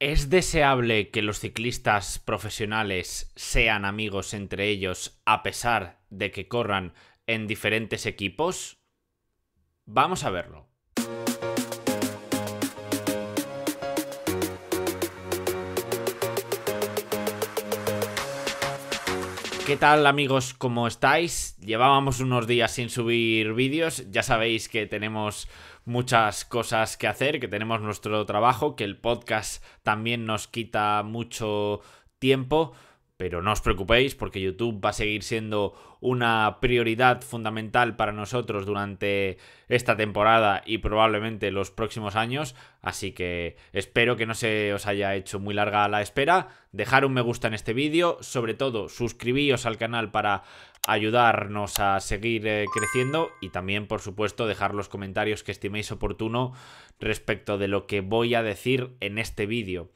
¿Es deseable que los ciclistas profesionales sean amigos entre ellos a pesar de que corran en diferentes equipos? Vamos a verlo. ¿Qué tal amigos? ¿Cómo estáis? Llevábamos unos días sin subir vídeos, ya sabéis que tenemos muchas cosas que hacer, que tenemos nuestro trabajo, que el podcast también nos quita mucho tiempo. Pero no os preocupéis porque YouTube va a seguir siendo una prioridad fundamental para nosotros durante esta temporada y probablemente los próximos años. Así que espero que no se os haya hecho muy larga la espera. Dejar un me gusta en este vídeo. Sobre todo, suscribíos al canal para ayudarnos a seguir eh, creciendo y también, por supuesto, dejar los comentarios que estiméis oportuno respecto de lo que voy a decir en este vídeo.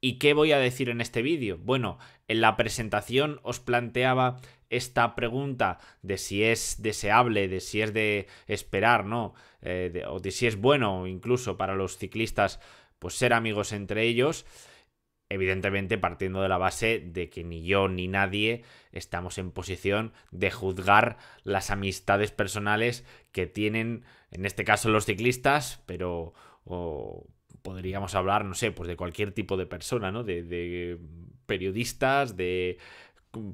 ¿Y qué voy a decir en este vídeo? Bueno, en la presentación os planteaba esta pregunta de si es deseable, de si es de esperar, ¿no? Eh, o de si es bueno incluso para los ciclistas, pues ser amigos entre ellos evidentemente partiendo de la base de que ni yo ni nadie estamos en posición de juzgar las amistades personales que tienen, en este caso los ciclistas, pero podríamos hablar, no sé, pues de cualquier tipo de persona, ¿no? De, periodistas, de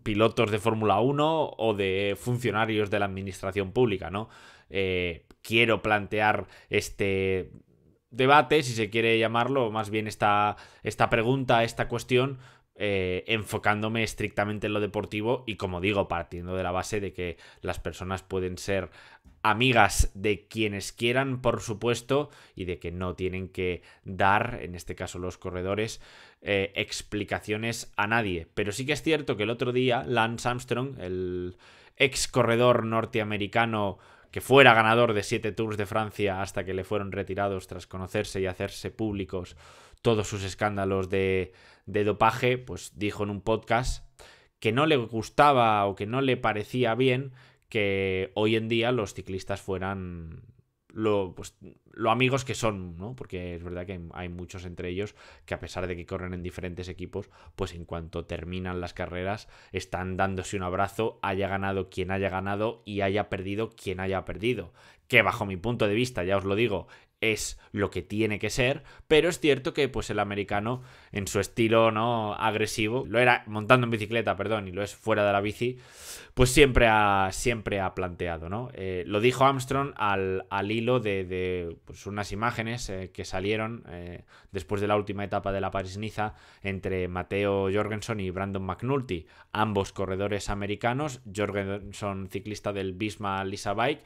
pilotos de Fórmula 1 o de funcionarios de la administración pública, ¿no? Eh, quiero plantear este debate, si se quiere llamarlo, más bien esta, esta pregunta, esta cuestión, eh, enfocándome estrictamente en lo deportivo y como digo, partiendo de la base de que las personas pueden ser amigas de quienes quieran, por supuesto, y de que no tienen que dar, en este caso los corredores, eh, explicaciones a nadie. Pero sí que es cierto que el otro día Lance Armstrong, el ex corredor norteamericano, que fuera ganador de siete Tours de Francia hasta que le fueron retirados tras conocerse y hacerse públicos todos sus escándalos de, de dopaje, pues dijo en un podcast que no le gustaba o que no le parecía bien que hoy en día los ciclistas fueran lo, pues, lo amigos que son, ¿no? Porque es verdad que hay muchos entre ellos que a pesar de que corren en diferentes equipos, pues en cuanto terminan las carreras están dándose un abrazo, haya ganado quien haya ganado y haya perdido quien haya perdido. Que bajo mi punto de vista, ya os lo digo, es lo que tiene que ser, pero es cierto que pues el americano en su estilo no agresivo, lo era montando en bicicleta, perdón, y lo es fuera de la bici, pues siempre ha, siempre ha planteado, ¿no? Eh, lo dijo Armstrong al, hilo de, pues, unas imágenes eh, que salieron eh, después de la última etapa de la paris niza entre Mateo Jorgensen y Brandon McNulty, ambos corredores americanos, Jorgensen ciclista del Bisma Lisa Bike,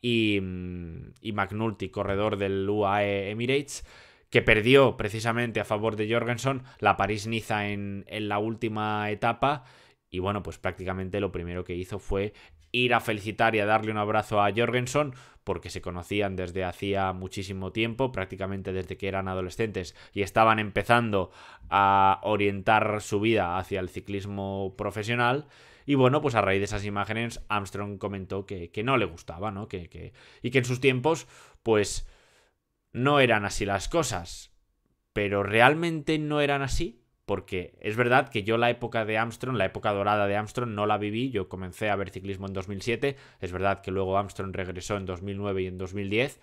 y, mm, y McNulty, corredor del UAE Emirates, que perdió precisamente a favor de Jorgensen la París-Niza en, en la última etapa. Y bueno, pues prácticamente lo primero que hizo fue ir a felicitar y a darle un abrazo a Jorgensen, porque se conocían desde hacía muchísimo tiempo, prácticamente desde que eran adolescentes y estaban empezando a orientar su vida hacia el ciclismo profesional. Y bueno, pues a raíz de esas imágenes, Armstrong comentó que, no le gustaba, ¿no? Que, y que en sus tiempos, pues, no eran así las cosas. Pero realmente no eran así. Porque es verdad que yo la época de Armstrong, la época dorada de Armstrong, no la viví. Yo comencé a ver ciclismo en 2007. Es verdad que luego Armstrong regresó en 2009 y en 2010.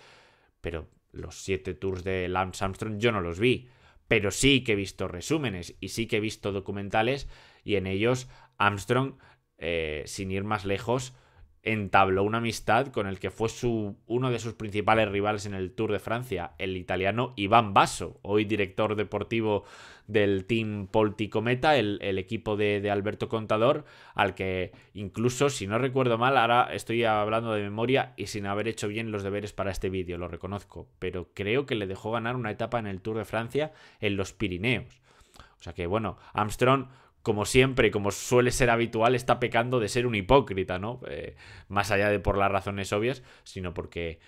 Pero los siete tours de Lance Armstrong yo no los vi, pero sí que he visto resúmenes y sí que he visto documentales y en ellos Armstrong eh, sin ir más lejos, entabló una amistad con el que fue su, uno de sus principales rivales en el Tour de Francia, el italiano Iván Basso, hoy director deportivo del Team Polti Cometa, el, equipo de, de, Alberto Contador, al que incluso, si no recuerdo mal, ahora estoy hablando de memoria y sin haber hecho bien los deberes para este vídeo, lo reconozco, pero creo que le dejó ganar una etapa en el Tour de Francia en los Pirineos. O sea que bueno, Armstrong como siempre, como suele ser habitual, está pecando de ser un hipócrita, ¿no? Eh, más allá de por las razones obvias, sino porque,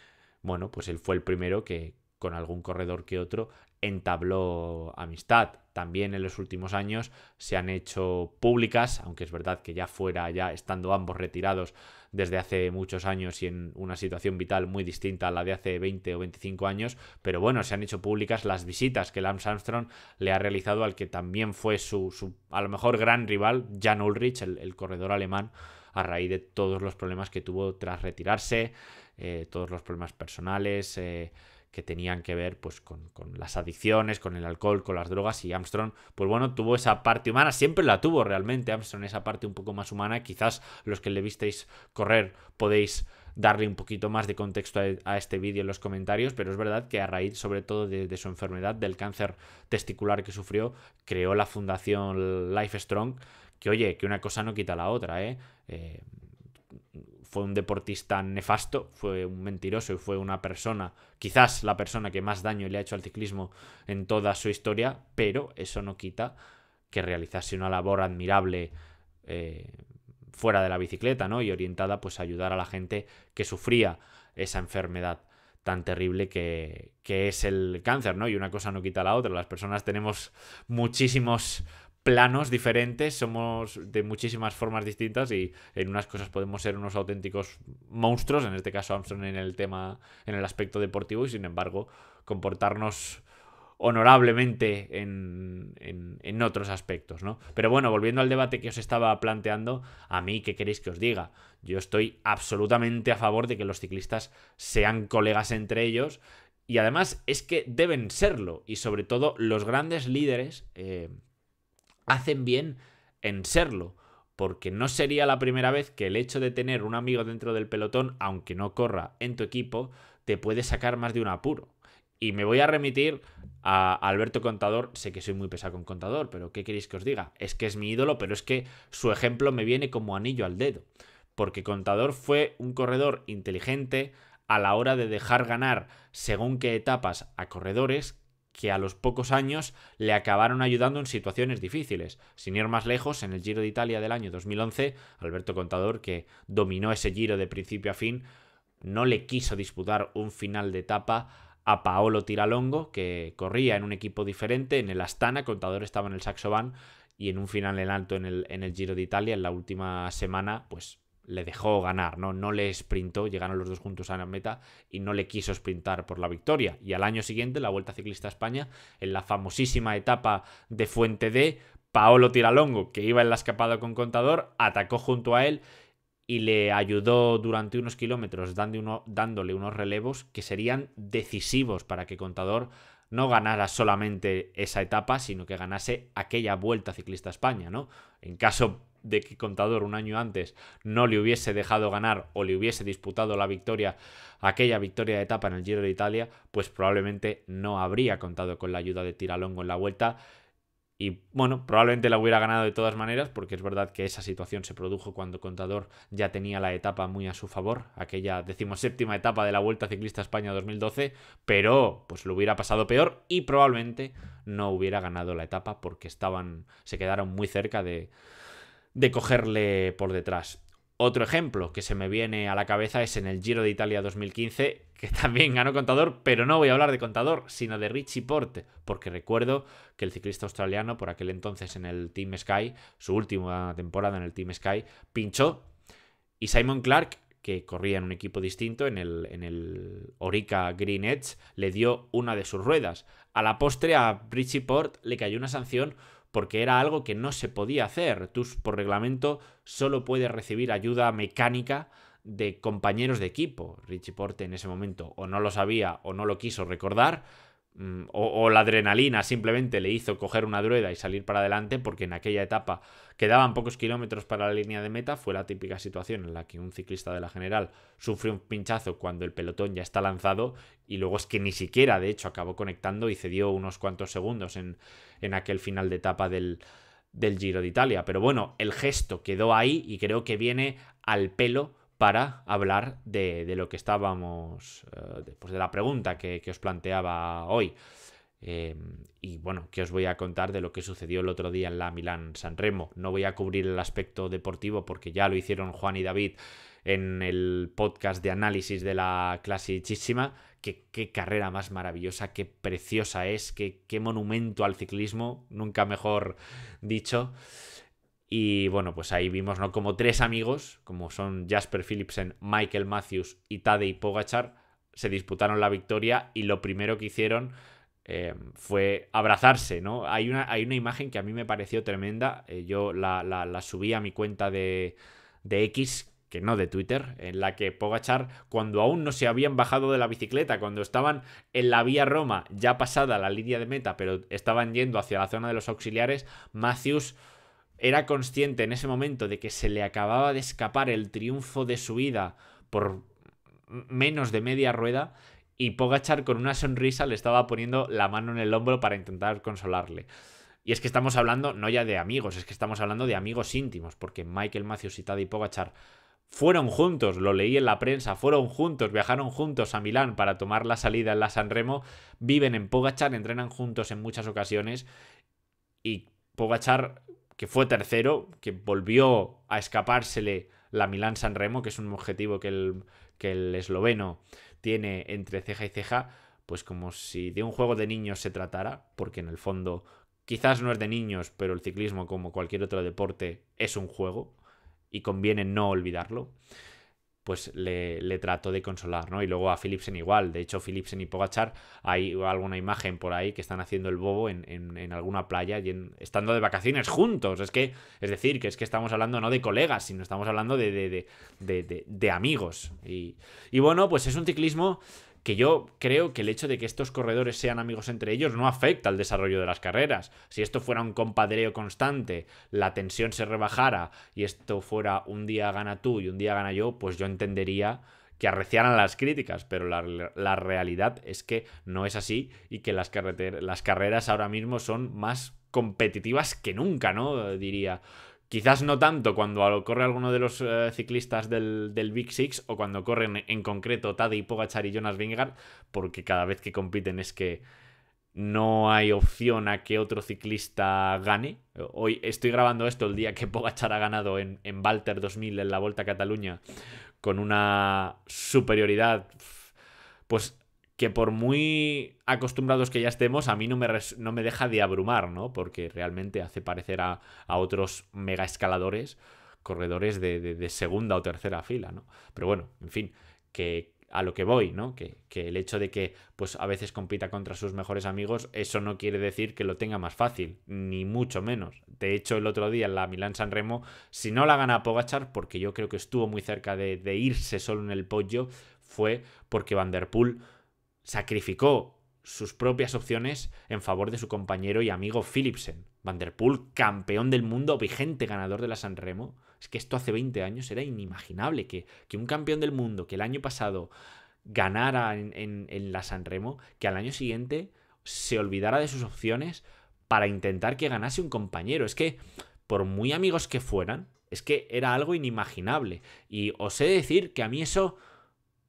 bueno, pues él fue el primero que, con algún corredor que otro entabló amistad. También en los últimos años se han hecho públicas, aunque es verdad que ya fuera, ya estando ambos retirados desde hace muchos años y en una situación vital muy distinta a la de hace 20 o 25 años, pero bueno, se han hecho públicas las visitas que Lance Armstrong le ha realizado al que también fue su, a lo mejor gran rival, Jan Ulrich, el, corredor alemán, a raíz de todos los problemas que tuvo tras retirarse, eh, todos los problemas personales. Eh, que tenían que ver pues, con, las adicciones, con el alcohol, con las drogas y Armstrong, pues bueno, tuvo esa parte humana, siempre la tuvo realmente Armstrong, esa parte un poco más humana, quizás los que le visteis correr podéis darle un poquito más de contexto a, este vídeo en los comentarios, pero es verdad que a raíz sobre todo de, su enfermedad, del cáncer testicular que sufrió, creó la fundación Life Strong, que oye, que una cosa no quita la otra, ¿eh? eh fue un deportista nefasto, fue un mentiroso y fue una persona, quizás la persona que más daño le ha hecho al ciclismo en toda su historia, pero eso no quita que realizase una labor admirable eh, fuera de la bicicleta, ¿no? Y orientada pues a ayudar a la gente que sufría esa enfermedad tan terrible que, que, es el cáncer, ¿no? Y una cosa no quita la otra. Las personas tenemos muchísimos, planos diferentes, somos de muchísimas formas distintas y en unas cosas podemos ser unos auténticos monstruos, en este caso Armstrong en el tema, en el aspecto deportivo y sin embargo comportarnos honorablemente en, otros aspectos, ¿no? Pero bueno, volviendo al debate que os estaba planteando, a mí, ¿qué queréis que os diga? Yo estoy absolutamente a favor de que los ciclistas sean colegas entre ellos y además es que deben serlo y sobre todo los grandes líderes... Eh, hacen bien en serlo, porque no sería la primera vez que el hecho de tener un amigo dentro del pelotón, aunque no corra en tu equipo, te puede sacar más de un apuro. Y me voy a remitir a Alberto Contador. Sé que soy muy pesado con Contador, pero ¿qué queréis que os diga? Es que es mi ídolo, pero es que su ejemplo me viene como anillo al dedo. Porque Contador fue un corredor inteligente a la hora de dejar ganar según qué etapas a corredores que a los pocos años le acabaron ayudando en situaciones difíciles. Sin ir más lejos, en el Giro de Italia del año 2011, Alberto Contador, que dominó ese Giro de principio a fin, no le quiso disputar un final de etapa a Paolo Tiralongo, que corría en un equipo diferente, en el Astana, Contador estaba en el Saxoban, y en un final en alto en el, en el Giro de Italia, en la última semana, pues le dejó ganar, ¿no? No le sprintó, llegaron los dos juntos a la meta y no le quiso sprintar por la victoria. Y al año siguiente, la Vuelta Ciclista España, en la famosísima etapa de Fuente D, Paolo Tiralongo, que iba en la escapada con Contador, atacó junto a él y le ayudó durante unos kilómetros dándole unos relevos que serían decisivos para que Contador no ganara solamente esa etapa, sino que ganase aquella Vuelta Ciclista a España, ¿no? En caso de que Contador un año antes no le hubiese dejado ganar o le hubiese disputado la victoria, aquella victoria de etapa en el Giro de Italia, pues probablemente no habría contado con la ayuda de Tiralongo en la vuelta. Y bueno, probablemente la hubiera ganado de todas maneras, porque es verdad que esa situación se produjo cuando Contador ya tenía la etapa muy a su favor, aquella decimoséptima etapa de la Vuelta Ciclista España 2012, pero pues lo hubiera pasado peor y probablemente no hubiera ganado la etapa porque estaban, se quedaron muy cerca de, de cogerle por detrás. Otro ejemplo que se me viene a la cabeza es en el Giro de Italia 2015, que también ganó Contador, pero no voy a hablar de Contador, sino de Richie Porte, porque recuerdo que el ciclista australiano, por aquel entonces en el Team Sky, su última temporada en el Team Sky, pinchó y Simon Clark, que corría en un equipo distinto, en el, en el Orica Green Edge, le dio una de sus ruedas. A la postre a Richie Porte le cayó una sanción porque era algo que no se podía hacer. Tú, por reglamento, solo puedes recibir ayuda mecánica de compañeros de equipo. Richie Porte en ese momento o no lo sabía o no lo quiso recordar, Mm, o, la adrenalina simplemente le hizo coger una rueda y salir para adelante porque en aquella etapa quedaban pocos kilómetros para la línea de meta, fue la típica situación en la que un ciclista de la general sufrió un pinchazo cuando el pelotón ya está lanzado y luego es que ni siquiera de hecho acabó conectando y cedió unos cuantos segundos en, aquel final de etapa del, del Giro de Italia. Pero bueno, el gesto quedó ahí y creo que viene al pelo para hablar de, lo que estábamos, eh, después de la pregunta que, os planteaba hoy. Em, y bueno, que os voy a contar de lo que sucedió el otro día en la Milán Remo. No voy a cubrir el aspecto deportivo porque ya lo hicieron Juan y David en el podcast de análisis de la clasichísima. Qué, qué carrera más maravillosa, qué preciosa es, qué monumento al ciclismo, nunca mejor dicho. Y bueno, pues ahí vimos, ¿no? Como tres amigos, como son Jasper Philipsen, Michael Matthews y Tadej Pogachar, se disputaron la victoria y lo primero que hicieron eh, fue abrazarse, ¿no? Hay una, hay una, imagen que a mí me pareció tremenda. Eh, yo la, subí a mi cuenta de, de X, que no de Twitter, en la que Pogachar, cuando aún no se habían bajado de la bicicleta, cuando estaban en la vía Roma, ya pasada la línea de meta, pero estaban yendo hacia la zona de los auxiliares, Matthews era consciente en ese momento de que se le acababa de escapar el triunfo de su vida por menos de media rueda y Pogachar con una sonrisa le estaba poniendo la mano en el hombro para intentar consolarle. Y es que estamos hablando no ya de amigos, es que estamos hablando de amigos íntimos, porque Michael Matthews y Pogachar fueron juntos, lo leí en la prensa, fueron juntos, viajaron juntos a Milán para tomar la salida en la Sanremo, viven en Pogachar, entrenan juntos en muchas ocasiones y Pogachar que fue tercero, que volvió a escapársele la milan san Remo, que es un objetivo que el, que el esloveno tiene entre ceja y ceja, pues como si de un juego de niños se tratara, porque en el fondo quizás no es de niños, pero el ciclismo, como cualquier otro deporte, es un juego y conviene no olvidarlo pues le, le, trató de consolar, ¿no? Y luego a Philipsen igual, de hecho Philipsen y Pogachar, hay alguna imagen por ahí que están haciendo el bobo en, en, en alguna playa y estando de vacaciones juntos, es que, es decir, que es que estamos hablando no de colegas, sino estamos hablando de, de, de, de amigos. Y, y bueno, pues es un ciclismo que yo creo que el hecho de que estos corredores sean amigos entre ellos no afecta al desarrollo de las carreras. Si esto fuera un compadreo constante, la tensión se rebajara y esto fuera un día gana tú y un día gana yo, pues yo entendería que arreciaran las críticas, pero la, realidad es que no es así y que las, las carreras ahora mismo son más competitivas que nunca, ¿no? Diría. Quizás no tanto cuando corre alguno de los eh, ciclistas del, Big Six o cuando corren en concreto Tadej Pogachar y Jonas Vingegaard, porque cada vez que compiten es que no hay opción a que otro ciclista gane. Hoy estoy grabando esto el día que Pogachar ha ganado en, en Walter 2000 en la Vuelta a Cataluña con una superioridad pues que por muy acostumbrados que ya estemos, a mí no me, no me deja de abrumar, ¿no? Porque realmente hace parecer a, otros mega escaladores corredores de, segunda o tercera fila, ¿no? Pero bueno, en fin, que a lo que voy, ¿no? Que, el hecho de que pues a veces compita contra sus mejores amigos, eso no quiere decir que lo tenga más fácil, ni mucho menos. De hecho, el otro día en la Milán San Remo, si no la gana Pogachar, porque yo creo que estuvo muy cerca de, de irse solo en el pollo, fue porque Poel sacrificó sus propias opciones en favor de su compañero y amigo Philipsen. Van campeón del mundo, vigente ganador de la Sanremo. Es que esto hace 20 años era inimaginable que, un campeón del mundo que el año pasado ganara en, la Sanremo, que al año siguiente se olvidara de sus opciones para intentar que ganase un compañero. Es que, por muy amigos que fueran, es que era algo inimaginable. Y os he de decir que a mí eso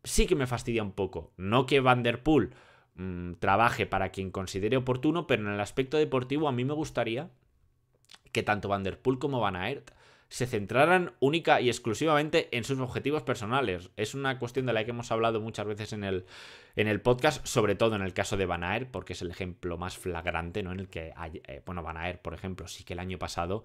sí que me fastidia un poco. No que Vanderpool mm, trabaje para quien considere oportuno, pero en el aspecto deportivo a mí me gustaría que tanto Vanderpool como Van Aert se centraran única y exclusivamente en sus objetivos personales. Es una cuestión de la que hemos hablado muchas veces en el, en el podcast, sobre todo en el caso de Van Aert, porque es el ejemplo más flagrante, ¿no? En el que, hay, eh, bueno, Van Aert, por ejemplo, sí que el año pasado,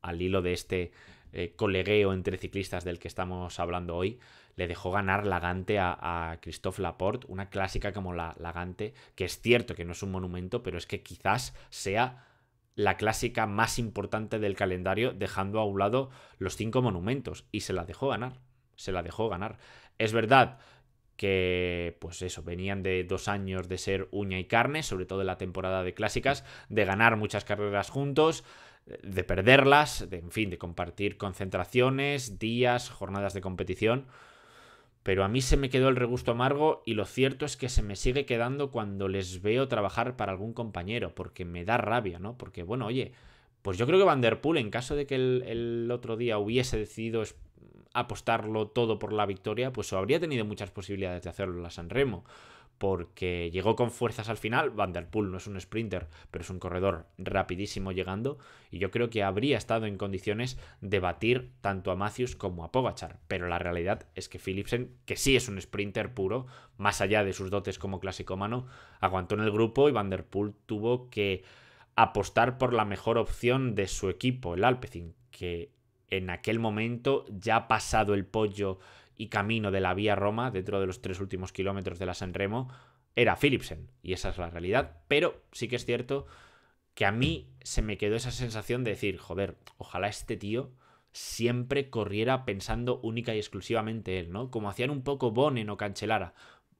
al hilo de este eh, colegueo entre ciclistas del que estamos hablando hoy, le dejó ganar Lagante a, a Christophe Laporte, una clásica como la Lagante, que es cierto que no es un monumento, pero es que quizás sea la clásica más importante del calendario, dejando a un lado los cinco monumentos, y se la dejó ganar, se la dejó ganar. Es verdad que, pues eso, venían de dos años de ser uña y carne, sobre todo en la temporada de clásicas, de ganar muchas carreras juntos, de perderlas, de, en fin, de compartir concentraciones, días, jornadas de competición. Pero a mí se me quedó el regusto amargo y lo cierto es que se me sigue quedando cuando les veo trabajar para algún compañero, porque me da rabia, ¿no? Porque, bueno, oye, pues yo creo que Van en caso de que el, el otro día hubiese decidido apostarlo todo por la victoria, pues habría tenido muchas posibilidades de hacerlo en la Sanremo porque llegó con fuerzas al final. Van der Poel no es un sprinter, pero es un corredor rapidísimo llegando. Y yo creo que habría estado en condiciones de batir tanto a Matthews como a Pogachar. Pero la realidad es que Philipsen, que sí es un sprinter puro, más allá de sus dotes como clásico mano, aguantó en el grupo y Van der Poel tuvo que apostar por la mejor opción de su equipo, el Alpecin, que en aquel momento, ya ha pasado el pollo y camino de la vía Roma, dentro de los tres últimos kilómetros de la San Remo, era Philipsen. Y esa es la realidad. Pero sí que es cierto que a mí se me quedó esa sensación de decir, joder, ojalá este tío siempre corriera pensando única y exclusivamente él, ¿no? Como hacían un poco Bonen o Cancelara.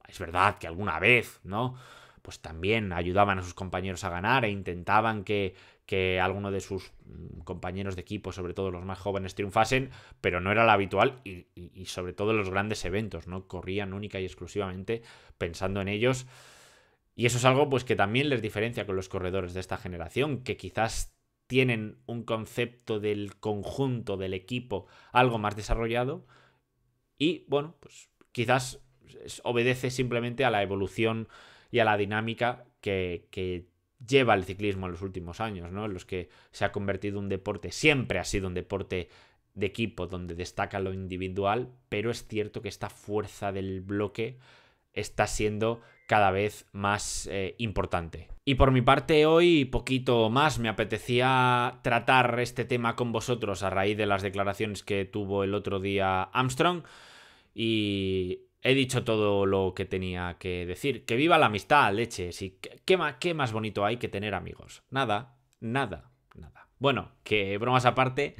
Es verdad que alguna vez, ¿no? Pues también ayudaban a sus compañeros a ganar e intentaban que que alguno de sus mm, compañeros de equipo, sobre todo los más jóvenes, triunfasen, pero no era lo habitual y, sobre todo los grandes eventos, ¿no? Corrían única y exclusivamente pensando en ellos. Y eso es algo pues que también les diferencia con los corredores de esta generación, que quizás tienen un concepto del conjunto del equipo algo más desarrollado y bueno, pues quizás obedece simplemente a la evolución y a la dinámica que, que lleva el ciclismo en los últimos años, ¿no? En los que se ha convertido un deporte, siempre ha sido un deporte de equipo donde destaca lo individual, pero es cierto que esta fuerza del bloque está siendo cada vez más eh, importante. Y por mi parte hoy, poquito más, me apetecía tratar este tema con vosotros a raíz de las declaraciones que tuvo el otro día Armstrong y He dicho todo lo que tenía que decir. Que viva la amistad, leche. ¿qué, más, ¿Qué más bonito hay que tener amigos? Nada, nada, nada. Bueno, que bromas aparte.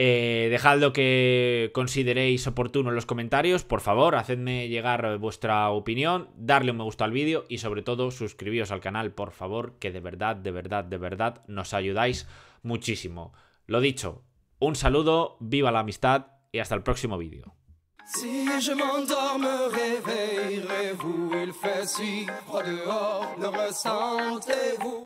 Eh, dejad lo que consideréis oportuno en los comentarios. Por favor, hacedme llegar vuestra opinión, darle un me gusta al vídeo y sobre todo suscribíos al canal, por favor, que de verdad, de verdad, de verdad nos ayudáis muchísimo. Lo dicho, un saludo, viva la amistad y hasta el próximo vídeo. Si je m'endors, me réveillerez-vous Il fait si froid dehors, ne ressentez-vous